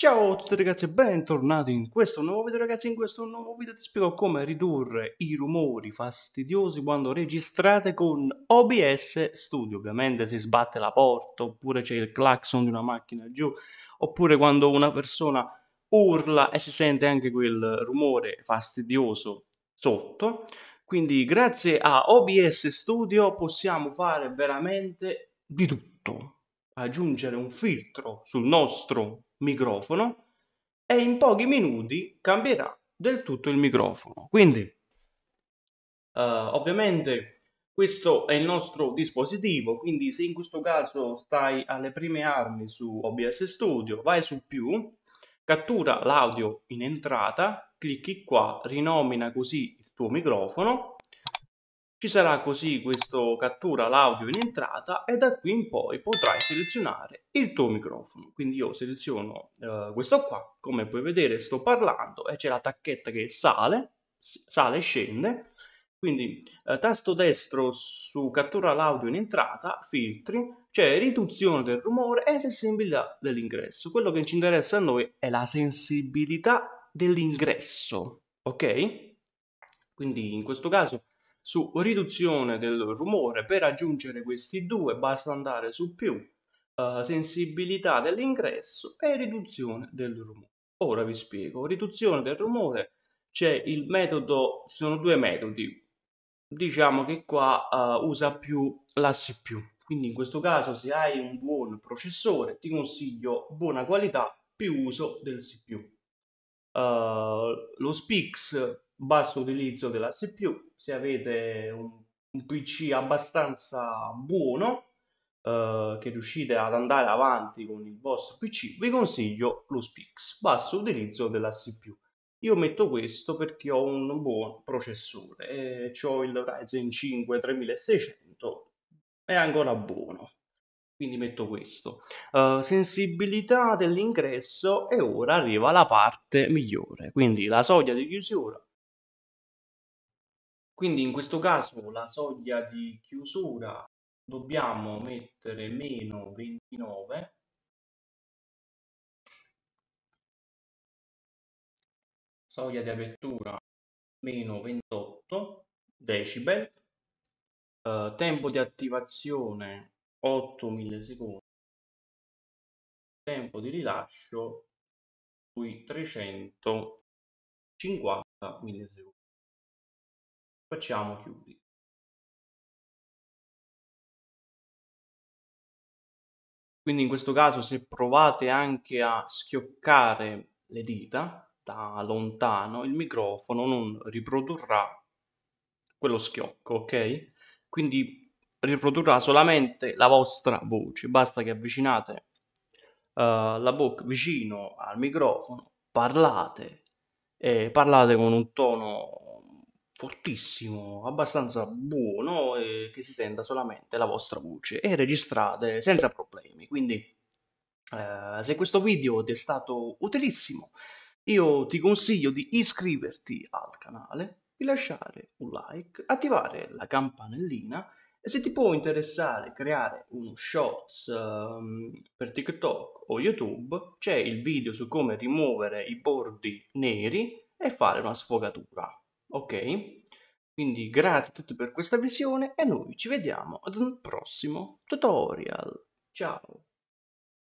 Ciao a tutti ragazzi e bentornati in questo nuovo video ragazzi, in questo nuovo video ti spiego come ridurre i rumori fastidiosi quando registrate con OBS Studio, ovviamente si sbatte la porta oppure c'è il clacson di una macchina giù oppure quando una persona urla e si sente anche quel rumore fastidioso sotto, quindi grazie a OBS Studio possiamo fare veramente di tutto, aggiungere un filtro sul nostro microfono e in pochi minuti cambierà del tutto il microfono. Quindi, uh, ovviamente, questo è il nostro dispositivo. Quindi, se in questo caso stai alle prime armi su OBS Studio, vai su più, cattura l'audio in entrata, clicchi qua, rinomina così il tuo microfono ci sarà così questo cattura l'audio in entrata e da qui in poi potrai selezionare il tuo microfono. Quindi io seleziono eh, questo qua, come puoi vedere sto parlando e c'è la tacchetta che sale, sale e scende. Quindi eh, tasto destro su cattura l'audio in entrata, filtri, c'è riduzione del rumore e sensibilità dell'ingresso. Quello che ci interessa a noi è la sensibilità dell'ingresso, ok? Quindi in questo caso su riduzione del rumore per aggiungere questi due basta andare su più uh, sensibilità dell'ingresso e riduzione del rumore ora vi spiego riduzione del rumore c'è il metodo ci sono due metodi diciamo che qua uh, usa più la più quindi in questo caso se hai un buon processore ti consiglio buona qualità più uso del CPU uh, eh, lo SPIX basso utilizzo della CPU, se avete un, un PC abbastanza buono eh, che riuscite ad andare avanti con il vostro PC, vi consiglio lo Spix, basso utilizzo della CPU. Io metto questo perché ho un buon processore, eh, ho il Ryzen 5 3600, è ancora buono, quindi metto questo. Uh, sensibilità dell'ingresso e ora arriva la parte migliore, quindi la soglia di chiusura quindi in questo caso la soglia di chiusura dobbiamo mettere meno 29 soglia di apertura meno 28 decibel eh, tempo di attivazione 8 millisecondi tempo di rilascio sui 350 millisecondi facciamo chiudi Quindi in questo caso se provate anche a schioccare le dita da lontano, il microfono non riprodurrà quello schiocco, ok? Quindi riprodurrà solamente la vostra voce. Basta che avvicinate uh, la bocca vicino al microfono, parlate e parlate con un tono fortissimo, abbastanza buono e che si senta solamente la vostra voce e registrate senza problemi. Quindi eh, se questo video ti è stato utilissimo, io ti consiglio di iscriverti al canale, di lasciare un like, attivare la campanellina e se ti può interessare creare uno shorts um, per TikTok o YouTube, c'è il video su come rimuovere i bordi neri e fare una sfogatura. Ok? Quindi grazie a tutti per questa visione e noi ci vediamo ad un prossimo tutorial. Ciao!